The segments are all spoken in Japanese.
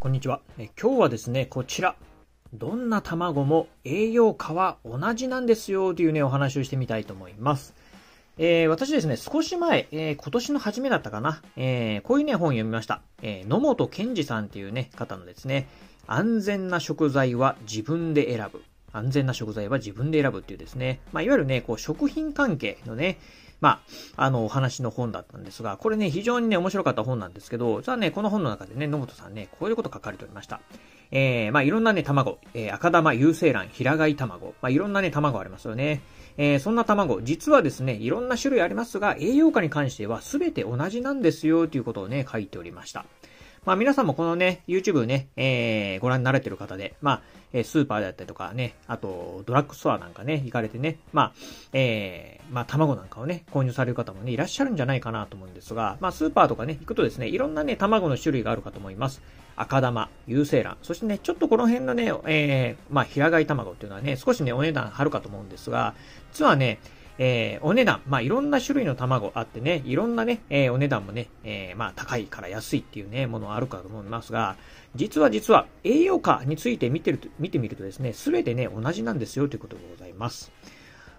こんにちは。今日はですね、こちら。どんな卵も栄養価は同じなんですよというね、お話をしてみたいと思います。えー、私ですね、少し前、えー、今年の初めだったかな、えー、こういうね、本を読みました。え野本健二さんっていうね、方のですね、安全な食材は自分で選ぶ。安全な食材は自分で選ぶっていうですね、まあ、いわゆるね、こう、食品関係のね、まあ、あの、お話の本だったんですが、これね、非常にね、面白かった本なんですけど、実はね、この本の中でね、野本さんね、こういうこと書かれておりました。えー、まあ、いろんなね、卵、えー、赤玉、有精卵、平飼い卵、まあ、いろんなね、卵ありますよね。えー、そんな卵、実はですね、いろんな種類ありますが、栄養価に関しては全て同じなんですよ、ということをね、書いておりました。まあ皆さんもこのね、YouTube ね、えー、ご覧になれてる方で、まあ、スーパーだったりとかね、あと、ドラッグストアなんかね、行かれてね、まあ、えー、まあ卵なんかをね、購入される方もね、いらっしゃるんじゃないかなと思うんですが、まあスーパーとかね、行くとですね、いろんなね、卵の種類があるかと思います。赤玉、有精卵、そしてね、ちょっとこの辺のね、えー、まあ平飼い卵っていうのはね、少しね、お値段張るかと思うんですが、実はね、えー、お値段、まあ、いろんな種類の卵あってね、いろんなね、えー、お値段もね、えー、まあ、高いから安いっていうね、ものあるかと思いますが、実は実は栄養価について見てると、見てみるとですね、すべてね、同じなんですよということでございます。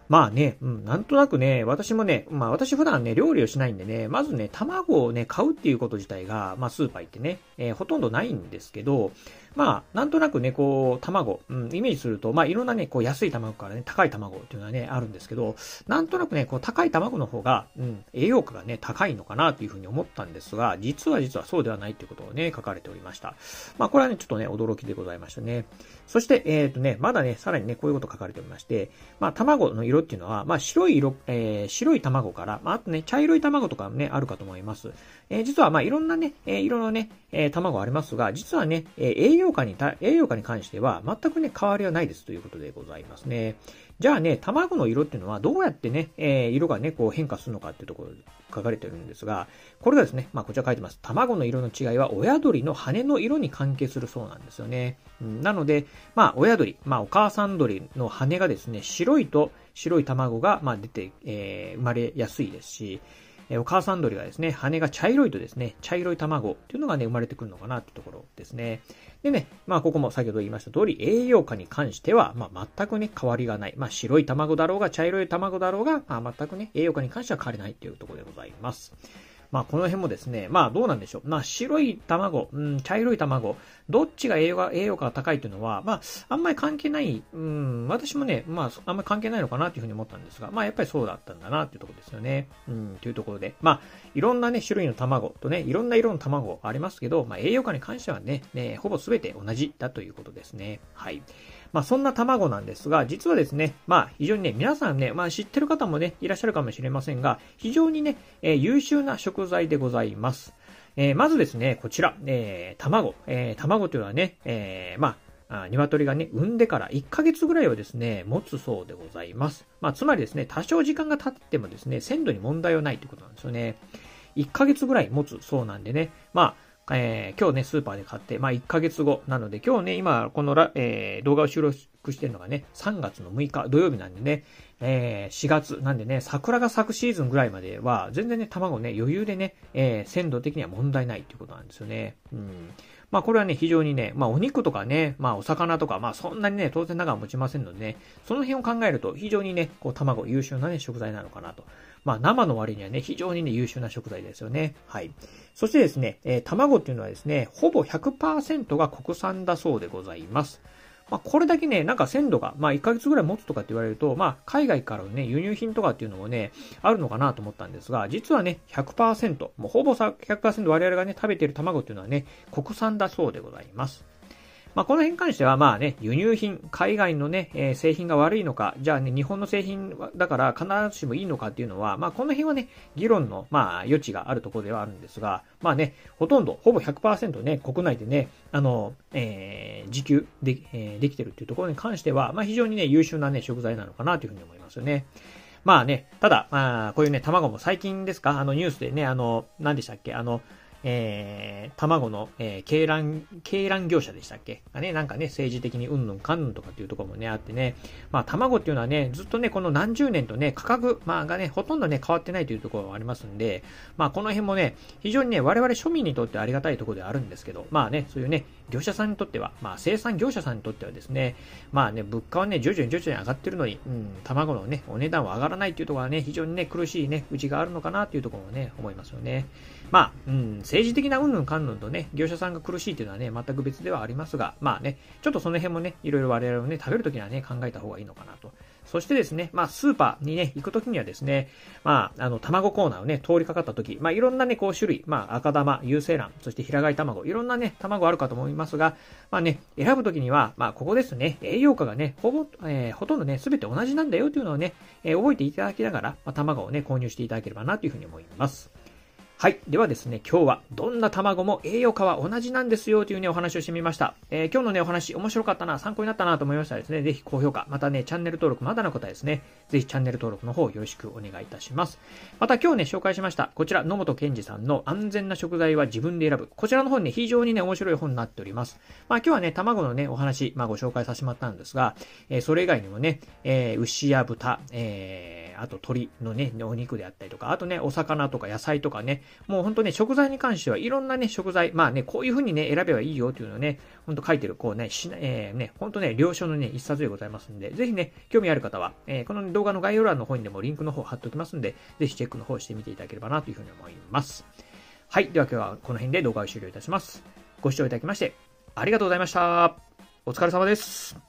まあね、うん、なんとなくね、私もね、まあ私普段ね、料理をしないんでね、まずね、卵をね、買うっていうこと自体が、まあスーパー行ってね、えー、ほとんどないんですけど、まあ、なんとなくね、こう、卵、うん、イメージすると、まあ、いろんなね、こう、安い卵からね、高い卵っていうのはね、あるんですけど、なんとなくね、こう、高い卵の方が、うん、栄養価がね、高いのかなというふうに思ったんですが、実は実はそうではないていうことをね、書かれておりました。まあ、これはね、ちょっとね、驚きでございましたね。そして、えっ、ー、とね、まだね、さらにね、こういうこと書かれておりまして、まあ、卵の色っていうのは、まあ、白い色、えー、白い卵から、まあ、あとね、茶色い卵とかもね、あるかと思います。えー、実は、まあ、いろんなね、えー、色のね、えー、卵ありますが、実はね、えー、栄養養価に、栄養価に関しては全くね、変わりはないですということでございますね。じゃあね、卵の色っていうのはどうやってね、えー、色がね、こう変化するのかっていうところ書かれてるんですが、これがですね、まあこちら書いてます。卵の色の違いは親鳥の羽の色に関係するそうなんですよね。うん、なので、まあ親鳥、まあお母さん鳥の羽がですね、白いと白い卵が、まあ、出て、えー、生まれやすいですし、えお母さん鳥がですね、羽が茶色いとですね、茶色い卵っていうのがね、生まれてくるのかなってところですね。でね、まあここも先ほど言いました通り、栄養価に関しては、まあ全くね、変わりがない。まあ白い卵だろうが、茶色い卵だろうが、まあ全くね、栄養価に関しては変わりないっていうところでございます。まあ、この辺もですね、まあ、どうなんでしょう。まあ、白い卵、うん、茶色い卵、どっちが栄養が、栄養価が高いというのは、まあ、あんまり関係ない、うん、私もね、まあ、あんまり関係ないのかなというふうに思ったんですが、まあ、やっぱりそうだったんだなというところですよね。うん、というところで、まあ、いろんなね、種類の卵とね、いろんな色の卵ありますけど、まあ、栄養価に関してはね、ねほぼ全て同じだということですね。はい。まあ、そんな卵なんですが、実はですね、まあ、非常にね、皆さんね、まあ、知ってる方もね、いらっしゃるかもしれませんが、非常にね、えー、優秀な食材でございます。えー、まずですね、こちら、えー、卵。えー、卵というのはね、えー、まあ、あ鶏がね、産んでから1ヶ月ぐらいはですね、持つそうでございます。まあ、つまりですね、多少時間が経ってもですね、鮮度に問題はないということなんですよね。1ヶ月ぐらい持つそうなんでね、まあ、えー、今日ね、スーパーで買って、まあ1ヶ月後なので、今日ね、今、このえー、動画を収録クしてるのがね、3月の6日土曜日なんでね、えー、4月なんでね、桜が咲くシーズンぐらいまでは、全然ね、卵ね、余裕でね、えー、鮮度的には問題ないっていうことなんですよね。うん。まあこれはね、非常にね、まあお肉とかね、まあお魚とか、まあそんなにね、当然長は持ちませんのでね、その辺を考えると非常にね、こう卵優秀なね、食材なのかなと。まあ生の割にはね、非常にね、優秀な食材ですよね。はい。そしてですね、えー、卵っていうのはですね、ほぼ100%が国産だそうでございます。まあ、これだけね、なんか鮮度が、まあ、1ヶ月ぐらい持つとかって言われると、まあ、海外からのね、輸入品とかっていうのもね、あるのかなと思ったんですが、実はね、100%、もうほぼ100%我々がね、食べてる卵っていうのはね、国産だそうでございます。まあ、この辺に関しては、まあね、輸入品、海外のね、えー、製品が悪いのか、じゃあね、日本の製品だから必ずしもいいのかっていうのは、まあ、この辺はね、議論の、まあ、余地があるところではあるんですが、まあね、ほとんど、ほぼ100%ね、国内でね、あの、えー自給で,、えー、できてるっていうところに関しては、まあ、非常にね、優秀なね、食材なのかなというふうに思いますよね。まあね、ただ、まあ、こういうね、卵も最近ですかあのニュースでね、あの、何でしたっけあの、えー、卵の、えー、鶏卵、鶏卵業者でしたっけがね、なんかね、政治的にうんぬんかんぬんとかっていうところもね、あってね、まあ卵っていうのはね、ずっとね、この何十年とね、価格、まあがね、ほとんどね、変わってないというところもありますんで、まあこの辺もね、非常にね、我々庶民にとってありがたいところではあるんですけど、まあね、そういうね、業者さんにとっては、まあ生産業者さんにとってはですね、まあね、物価はね、徐々に徐々に上がってるのに、うん、卵のね、お値段は上がらないっていうところはね、非常にね、苦しいね、うちがあるのかなっていうところもね、思いますよね。まあ、うん、政治的なうんぬんかんぬんとね、業者さんが苦しいというのはね、全く別ではありますが、まあね、ちょっとその辺もね、いろいろ我々をね、食べるときにはね、考えた方がいいのかなと。そしてですね、まあ、スーパーにね、行くときにはですね、まあ、あの、卵コーナーをね、通りかかったとき、まあ、いろんなね、こう種類、まあ、赤玉、有精卵、そして平飼い卵、いろんなね、卵あるかと思いますが、まあね、選ぶときには、まあ、ここですね、栄養価がね、ほぼ、えー、ほとんどね、すべて同じなんだよというのをね、えー、覚えていただきながら、まあ、卵をね、購入していただければなというふうに思います。はい。ではですね、今日はどんな卵も栄養価は同じなんですよというね、お話をしてみました。えー、今日のね、お話面白かったな、参考になったなと思いましたらですね、ぜひ高評価、またね、チャンネル登録まだの方ですね、ぜひチャンネル登録の方よろしくお願いいたします。また今日ね、紹介しました、こちら、野本健二さんの安全な食材は自分で選ぶ。こちらの本ね、非常にね、面白い本になっております。まあ今日はね、卵のね、お話、まあご紹介させてもらったんですが、えー、それ以外にもね、えー、牛や豚、えー、あと鶏のね、お肉であったりとか、あとね、お魚とか野菜とかね、もう本当ね、食材に関してはいろんなね、食材、まあね、こういう風にね、選べばいいよっていうのをね、ほんと書いてる、こうね、しな、えー、ね、ほんとね、了承のね、一冊でございますんで、ぜひね、興味ある方は、えー、この、ね、動画の概要欄の方にでもリンクの方貼っておきますんで、ぜひチェックの方してみていただければなという風に思います。はい、では今日はこの辺で動画を終了いたします。ご視聴いただきまして、ありがとうございました。お疲れ様です。